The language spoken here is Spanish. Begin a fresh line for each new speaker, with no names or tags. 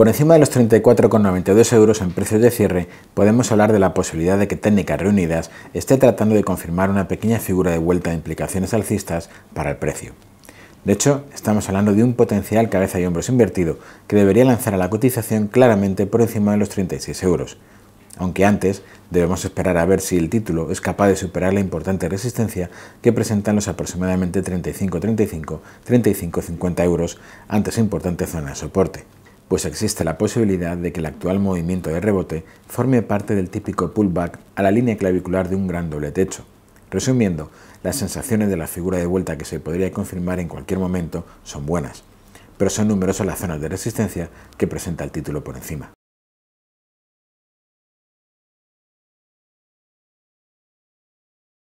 Por encima de los 34,92 euros en precios de cierre, podemos hablar de la posibilidad de que Técnicas Reunidas esté tratando de confirmar una pequeña figura de vuelta de implicaciones alcistas para el precio. De hecho, estamos hablando de un potencial cabeza y hombros invertido que debería lanzar a la cotización claramente por encima de los 36 euros, aunque antes debemos esperar a ver si el título es capaz de superar la importante resistencia que presentan los aproximadamente 35,35, 35 euros ante su importante zona de soporte pues existe la posibilidad de que el actual movimiento de rebote forme parte del típico pullback a la línea clavicular de un gran doble techo. Resumiendo, las sensaciones de la figura de vuelta que se podría confirmar en cualquier momento son buenas, pero son numerosas las zonas de resistencia que presenta el título por encima.